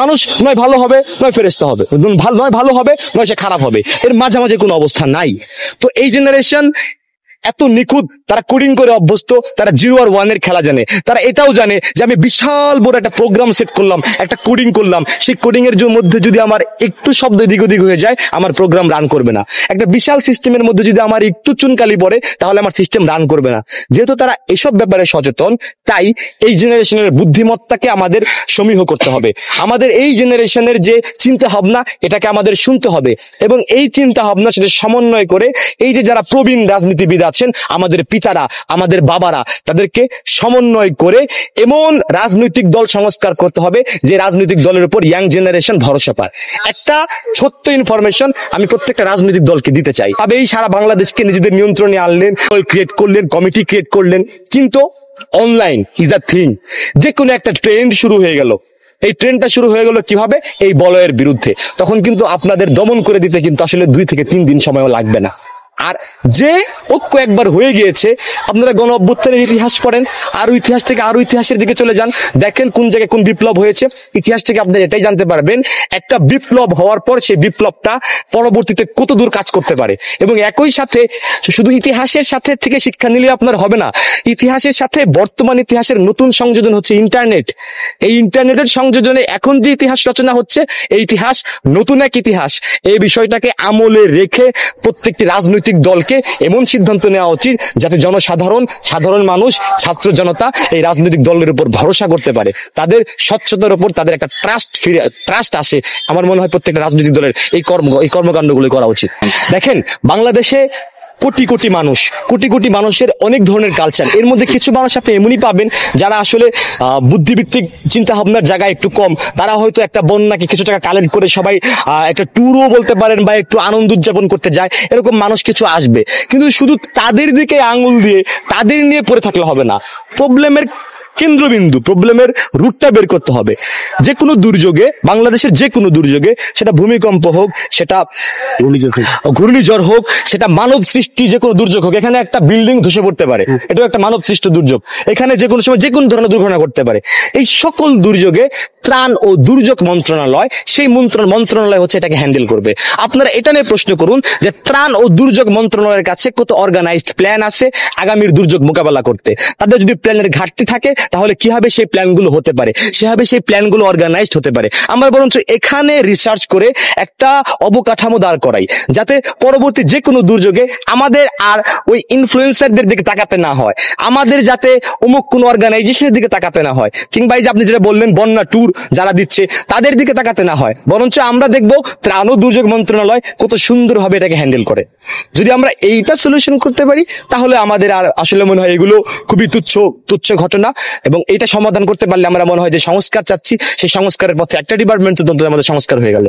মানুষ নয় ভালো হবে নয় ফেরেস্তা হবে ভালো নয় ভালো হবে নয় সে খারাপ হবে এর মাঝামাঝি কোনো অবস্থা নাই তো এই জেনারেশন এত নিখুঁত তারা কোডিং করে অভ্যস্ত তারা জিরো আর ওয়ানের খেলা জানে তারা এটাও জানে যে আমি বিশাল বড় একটা প্রোগ্রাম সেট করলাম একটা কোডিং করলাম সেই কোডিং এর মধ্যে যদি আমার একটু শব্দ এদিক ওদিক হয়ে যায় আমার প্রোগ্রাম রান করবে না একটা বিশাল সিস্টেমের মধ্যে যদি আমার একটু চুনকালি পড়ে তাহলে আমার সিস্টেম রান করবে না যেহেতু তারা এসব ব্যাপারে সচেতন তাই এই জেনারেশনের বুদ্ধিমত্তাকে আমাদের সমীহ করতে হবে আমাদের এই জেনারেশনের যে চিন্তা ভাবনা এটাকে আমাদের শুনতে হবে এবং এই চিন্তা ভাবনা সেটা সমন্বয় করে এই যে যারা প্রবীণ রাজনীতিবিদ আছেন আমাদের পিতারা আমাদের বাবারা তাদেরকে সমন্বয় করে এমন রাজনৈতিক দল সংস্কার করতে হবে যে রাজনৈতিক দলের উপর ইয়াং জেনারেশন ভরসা পায় একটা ছোট্ট ইনফরমেশন আমি প্রত্যেকটা রাজনৈতিক দলকে দিতে চাই তবে এই সারা বাংলাদেশকে নিজেদের নিয়ন্ত্রণে আনলেন দল ক্রিয়েট করলেন কমিটি ক্রিয়েট করলেন কিন্তু অনলাইন ইজ আ থিং যে কোনো একটা ট্রেন্ড শুরু হয়ে গেল এই ট্রেনটা শুরু হয়ে গেল কিভাবে এই বলয়ের বিরুদ্ধে তখন কিন্তু আপনাদের দমন করে দিতে কিন্তু আসলে দুই থেকে তিন দিন সময়ও লাগবে না আর যে ঐক্য একবার হয়ে গিয়েছে আপনারা গণ অভ্যুত্থানের ইতিহাস পড়েন আর ইতিহাস থেকে আরো ইতিহাসের দিকে চলে যান দেখেন কোন জায়গায় কোন বিপ্লব হয়েছে ইতিহাস থেকে আপনারা এটাই জানতে পারবেন একটা বিপ্লব হওয়ার পর সেই বিপ্লবটা পরবর্তীতে কত দূর কাজ করতে পারে এবং একই সাথে শুধু ইতিহাসের সাথে থেকে শিক্ষা নিলে আপনার হবে না ইতিহাসের সাথে বর্তমান ইতিহাসের নতুন সংযোজন হচ্ছে ইন্টারনেট এই ইন্টারনেটের সংযোজনে এখন যে ইতিহাস রচনা হচ্ছে এই ইতিহাস নতুন এক ইতিহাস এই বিষয়টাকে আমলে রেখে প্রত্যেকটি রাজনৈতিক রাজনৈতিক দলকে এমন সিদ্ধান্ত নেওয়া উচিত যাতে জনসাধারণ সাধারণ মানুষ ছাত্র জনতা এই রাজনৈতিক দলের উপর ভরসা করতে পারে তাদের স্বচ্ছতার উপর তাদের একটা ট্রাস্ট ফিরে ট্রাস্ট আসে আমার মনে হয় প্রত্যেকটা রাজনৈতিক দলের এই কর্ম এই কর্মকাণ্ডগুলি করা উচিত দেখেন বাংলাদেশে কোটি কোটি মানুষ কোটি কোটি মানুষের অনেক ধরনের কালচার এর মধ্যে কিছু মানুষ আপনি এমনই পাবেন যারা আসলে বুদ্ধিভিত্তিক চিন্তাভাবনার জায়গা একটু কম তারা হয়তো একটা বন্যাকে কিছু টাকা কালেক্ট করে সবাই একটা ট্যুরও বলতে পারেন বা একটু আনন্দ উদযাপন করতে যায় এরকম মানুষ কিছু আসবে কিন্তু শুধু তাদের দিকে আঙুল দিয়ে তাদের নিয়ে পড়ে থাকলে হবে না প্রবলেমের কেন্দ্রবিন্দু প্রবলেমের রুটটা বের করতে হবে যে কোনো দুর্যোগে বাংলাদেশের যে কোনো দুর্যোগে সেটা ভূমিকম্প হোক সেটা ঘূর্ণিঝড় হোক সেটা মানব সৃষ্টি যে কোনো দুর্যোগ হোক এখানে একটা বিল্ডিং ধসে পড়তে পারে এটাও একটা মানব সৃষ্ট দুর্যোগ এখানে যে কোনো সময় যে কোনো ধরনের দুর্ঘটনা ঘটতে পারে এই সকল দুর্যোগে ত্রাণ ও দুর্যোগ মন্ত্রণালয় সেই মন্ত্রণালয় হচ্ছে এটাকে হ্যান্ডেল করবে আপনারা এটা নিয়ে প্রশ্ন করুন যে ত্রাণ ও দুর্যোগ মন্ত্রণালয়ের কাছে কত অর্গানাইজড প্ল্যান আছে আগামীর দুর্যোগ মোকাবেলা করতে তাদের যদি প্ল্যানের ঘাটতি থাকে তাহলে কিভাবে সেই প্ল্যানগুলো হতে পারে সেভাবে সেই প্ল্যানগুলো অর্গানাইজড হতে পারে আমরা বরঞ্চ এখানে রিসার্চ করে একটা অবকাঠামো দাঁড় করাই যাতে পরবর্তী যে কোনো দুর্যোগে আমাদের আর ওই ইনফ্লুয়েন্সারদের দিকে তাকাতে না হয় আমাদের যাতে অমুক কোনো অর্গানাইজেশনের দিকে তাকাতে না হয় কিংবা এই যে আপনি যেটা বললেন বন্যা ট্যুর যারা দিচ্ছে তাদের দিকে তাকাতে না হয় বরঞ্চ আমরা দেখব ত্রাণ ও দুর্যোগ মন্ত্রণালয় কত সুন্দরভাবে এটাকে হ্যান্ডেল করে যদি আমরা এইটা সলিউশন করতে পারি তাহলে আমাদের আর আসলে মনে হয় এগুলো খুবই তুচ্ছ তুচ্ছ ঘটনা এবং এটা সমাধান করতে পারলে আমরা মনে হয় যে সংস্কার চাচ্ছি সেই সংস্কারের পথে একটা ডিপার্টমেন্ট তদন্ত আমাদের সংস্কার হয়ে গেল